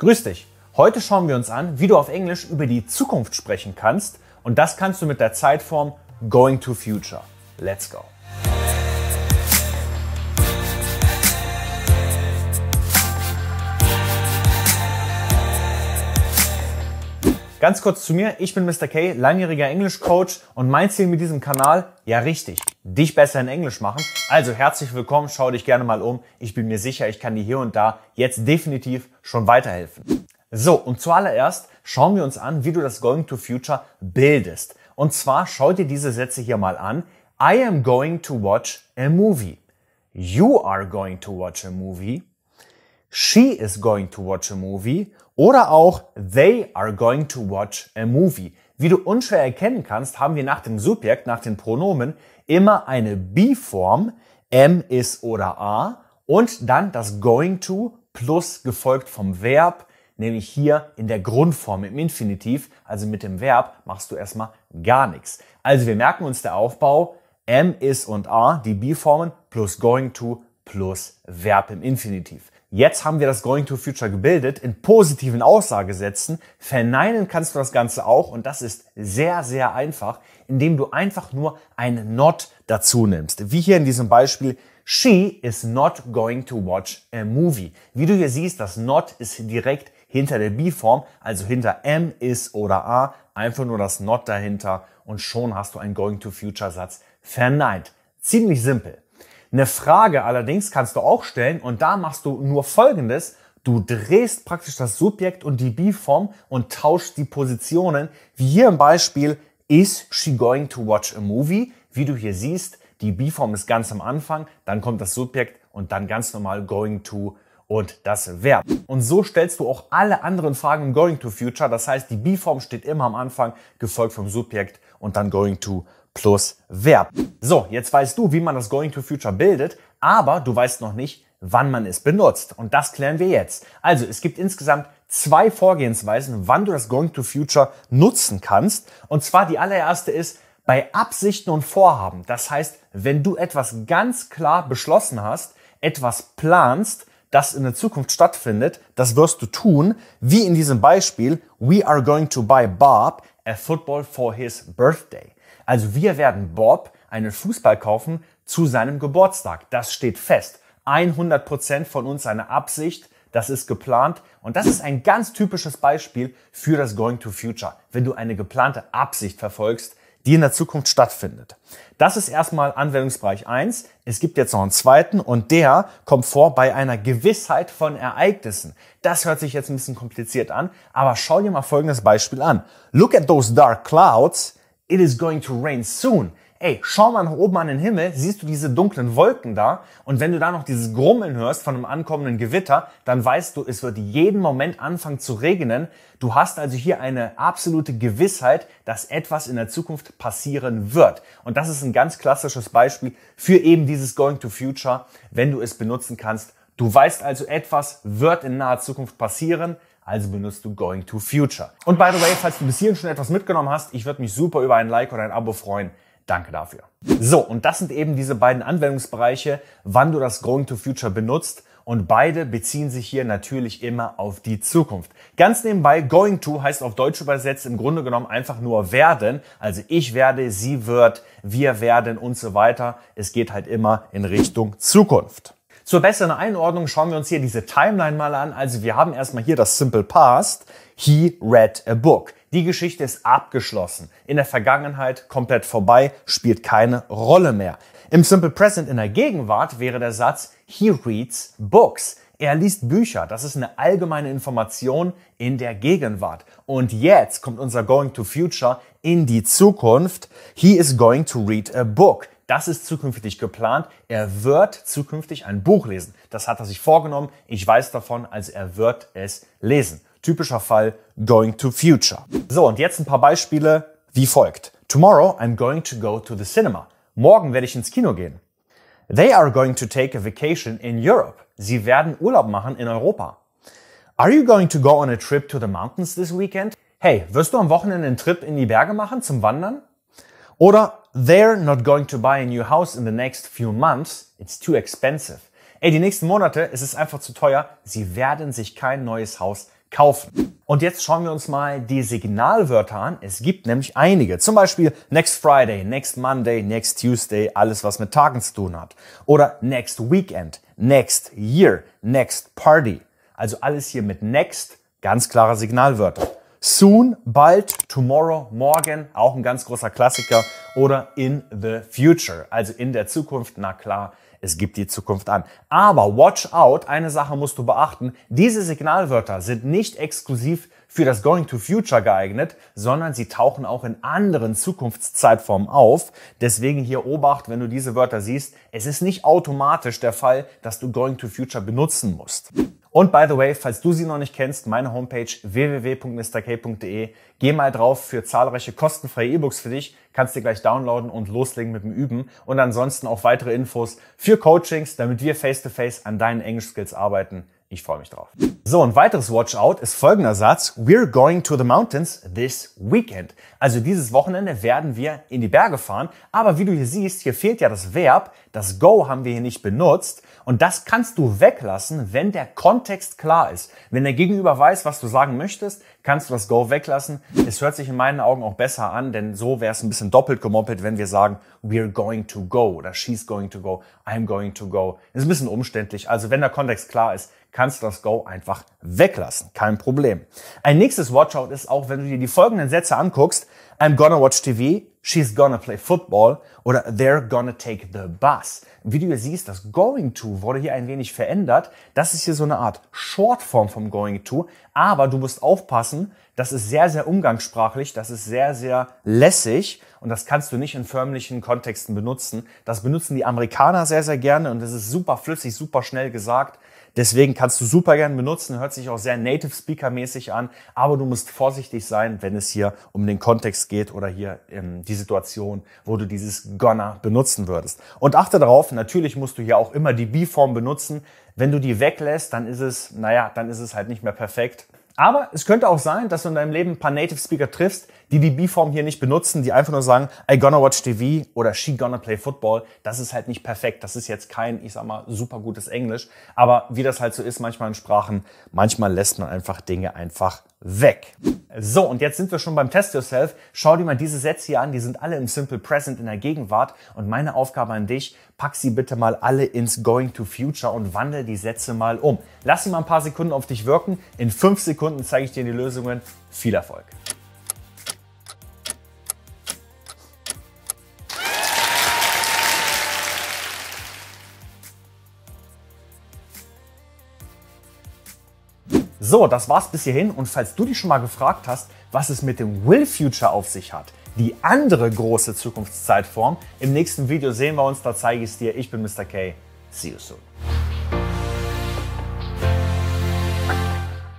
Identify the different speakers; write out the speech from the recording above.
Speaker 1: Grüß dich! Heute schauen wir uns an, wie du auf Englisch über die Zukunft sprechen kannst und das kannst du mit der Zeitform Going to Future. Let's go! Ganz kurz zu mir, ich bin Mr. K, langjähriger Englisch-Coach und mein Ziel mit diesem Kanal, ja richtig, dich besser in Englisch machen. Also herzlich willkommen, schau dich gerne mal um. Ich bin mir sicher, ich kann dir hier und da jetzt definitiv schon weiterhelfen. So, und zuallererst schauen wir uns an, wie du das Going to Future bildest. Und zwar schau dir diese Sätze hier mal an. I am going to watch a movie. You are going to watch a movie. She is going to watch a movie. Oder auch They are going to watch a movie. Wie du unschwer erkennen kannst, haben wir nach dem Subjekt, nach den Pronomen, immer eine b form M ist oder a, und dann das going to plus gefolgt vom Verb, nämlich hier in der Grundform im Infinitiv, also mit dem Verb machst du erstmal gar nichts. Also wir merken uns der Aufbau, M ist und a, die b formen plus going to plus Verb im Infinitiv jetzt haben wir das Going to Future gebildet, in positiven Aussagesätzen. Verneinen kannst du das Ganze auch und das ist sehr, sehr einfach, indem du einfach nur ein Not dazu nimmst. Wie hier in diesem Beispiel, she is not going to watch a movie. Wie du hier siehst, das Not ist direkt hinter der B-Form, also hinter M, is oder a, einfach nur das Not dahinter und schon hast du einen Going to Future Satz verneint. Ziemlich simpel. Eine Frage allerdings kannst du auch stellen und da machst du nur Folgendes. Du drehst praktisch das Subjekt und die b form und tauschst die Positionen, wie hier im Beispiel Is she going to watch a movie? Wie du hier siehst, die b form ist ganz am Anfang, dann kommt das Subjekt und dann ganz normal going to und das Verb. Und so stellst du auch alle anderen Fragen im Going to Future. Das heißt, die b form steht immer am Anfang, gefolgt vom Subjekt und dann Going to plus Verb. So, jetzt weißt du, wie man das Going to Future bildet, aber du weißt noch nicht, wann man es benutzt. Und das klären wir jetzt. Also, es gibt insgesamt zwei Vorgehensweisen, wann du das Going to Future nutzen kannst. Und zwar die allererste ist bei Absichten und Vorhaben. Das heißt, wenn du etwas ganz klar beschlossen hast, etwas planst, das in der Zukunft stattfindet, das wirst du tun, wie in diesem Beispiel, we are going to buy Bob, a football for his birthday. Also wir werden Bob einen Fußball kaufen zu seinem Geburtstag. Das steht fest. 100% von uns eine Absicht, das ist geplant und das ist ein ganz typisches Beispiel für das Going to Future. Wenn du eine geplante Absicht verfolgst, die in der Zukunft stattfindet. Das ist erstmal Anwendungsbereich eins. Es gibt jetzt noch einen zweiten und der kommt vor bei einer Gewissheit von Ereignissen. Das hört sich jetzt ein bisschen kompliziert an, aber schau dir mal folgendes Beispiel an. Look at those dark clouds it is going to rain soon. Ey, schau mal nach oben an den Himmel, siehst du diese dunklen Wolken da? Und wenn du da noch dieses Grummeln hörst von einem ankommenden Gewitter, dann weißt du, es wird jeden Moment anfangen zu regnen. Du hast also hier eine absolute Gewissheit, dass etwas in der Zukunft passieren wird. Und das ist ein ganz klassisches Beispiel für eben dieses Going to Future, wenn du es benutzen kannst. Du weißt also, etwas wird in naher Zukunft passieren also benutzt du Going to Future. Und by the way, falls du bis hierhin schon etwas mitgenommen hast, ich würde mich super über ein Like oder ein Abo freuen. Danke dafür. So, und das sind eben diese beiden Anwendungsbereiche, wann du das Going to Future benutzt. Und beide beziehen sich hier natürlich immer auf die Zukunft. Ganz nebenbei, going to heißt auf Deutsch übersetzt im Grunde genommen einfach nur werden. Also ich werde, sie wird, wir werden und so weiter. Es geht halt immer in Richtung Zukunft. Zur besseren Einordnung schauen wir uns hier diese Timeline mal an. Also wir haben erstmal hier das Simple Past. He read a book. Die Geschichte ist abgeschlossen. In der Vergangenheit komplett vorbei, spielt keine Rolle mehr. Im Simple Present in der Gegenwart wäre der Satz He reads books. Er liest Bücher. Das ist eine allgemeine Information in der Gegenwart. Und jetzt kommt unser Going to Future in die Zukunft. He is going to read a book. Das ist zukünftig geplant. Er wird zukünftig ein Buch lesen. Das hat er sich vorgenommen. Ich weiß davon, also er wird es lesen. Typischer Fall Going to Future. So, und jetzt ein paar Beispiele wie folgt. Tomorrow I'm going to go to the cinema. Morgen werde ich ins Kino gehen. They are going to take a vacation in Europe. Sie werden Urlaub machen in Europa. Are you going to go on a trip to the mountains this weekend? Hey, wirst du am Wochenende einen Trip in die Berge machen zum Wandern? Oder they're not going to buy a new house in the next few months, it's too expensive. Ey, die nächsten Monate, es ist einfach zu teuer, sie werden sich kein neues Haus kaufen. Und jetzt schauen wir uns mal die Signalwörter an. Es gibt nämlich einige. Zum Beispiel next Friday, next Monday, next Tuesday, alles was mit Tagen zu tun hat. Oder next weekend, next year, next party. Also alles hier mit next, ganz klare Signalwörter. Soon, bald, tomorrow, morgen, auch ein ganz großer Klassiker. Oder in the future, also in der Zukunft, na klar, es gibt die Zukunft an. Aber watch out, eine Sache musst du beachten, diese Signalwörter sind nicht exklusiv für das Going to Future geeignet, sondern sie tauchen auch in anderen Zukunftszeitformen auf. Deswegen hier Obacht, wenn du diese Wörter siehst, es ist nicht automatisch der Fall, dass du Going to Future benutzen musst. Und by the way, falls du sie noch nicht kennst, meine Homepage www.mrk.de. Geh mal drauf für zahlreiche kostenfreie E-Books für dich. Kannst dir gleich downloaden und loslegen mit dem Üben. Und ansonsten auch weitere Infos für Coachings, damit wir face-to-face an deinen English Skills arbeiten. Ich freue mich drauf. So, ein weiteres Watchout ist folgender Satz. We're going to the mountains this weekend. Also dieses Wochenende werden wir in die Berge fahren. Aber wie du hier siehst, hier fehlt ja das Verb. Das go haben wir hier nicht benutzt. Und das kannst du weglassen, wenn der Kontext klar ist. Wenn der Gegenüber weiß, was du sagen möchtest, kannst du das go weglassen. Es hört sich in meinen Augen auch besser an, denn so wäre es ein bisschen doppelt gemoppelt, wenn wir sagen, we're going to go oder she's going to go, I'm going to go. Das ist ein bisschen umständlich. Also wenn der Kontext klar ist, kannst du das Go einfach weglassen. Kein Problem. Ein nächstes Watchout ist auch, wenn du dir die folgenden Sätze anguckst, I'm gonna watch TV, she's gonna play football oder they're gonna take the bus. Wie du hier siehst, das going to wurde hier ein wenig verändert. Das ist hier so eine Art Shortform vom going to, aber du musst aufpassen, das ist sehr, sehr umgangssprachlich, das ist sehr, sehr lässig und das kannst du nicht in förmlichen Kontexten benutzen. Das benutzen die Amerikaner sehr, sehr gerne und das ist super flüssig, super schnell gesagt. Deswegen kannst du super gern benutzen, hört sich auch sehr Native Speaker mäßig an, aber du musst vorsichtig sein, wenn es hier um den Kontext geht oder hier in ähm, die Situation, wo du dieses gonna benutzen würdest. Und achte darauf, natürlich musst du hier auch immer die B-Form benutzen. Wenn du die weglässt, dann ist es, naja, dann ist es halt nicht mehr perfekt. Aber es könnte auch sein, dass du in deinem Leben ein paar Native Speaker triffst, die die B-Form hier nicht benutzen, die einfach nur sagen, I gonna watch TV oder she gonna play football, das ist halt nicht perfekt. Das ist jetzt kein, ich sag mal, super gutes Englisch. Aber wie das halt so ist manchmal in Sprachen, manchmal lässt man einfach Dinge einfach weg. So, und jetzt sind wir schon beim Test Yourself. Schau dir mal diese Sätze hier an, die sind alle im Simple Present in der Gegenwart. Und meine Aufgabe an dich, pack sie bitte mal alle ins Going to Future und wandel die Sätze mal um. Lass sie mal ein paar Sekunden auf dich wirken. In fünf Sekunden zeige ich dir die Lösungen. Viel Erfolg! So, das war's bis hierhin und falls du dich schon mal gefragt hast, was es mit dem Will Future auf sich hat, die andere große Zukunftszeitform, im nächsten Video sehen wir uns, da zeige ich es dir. Ich bin Mr. K. See you soon.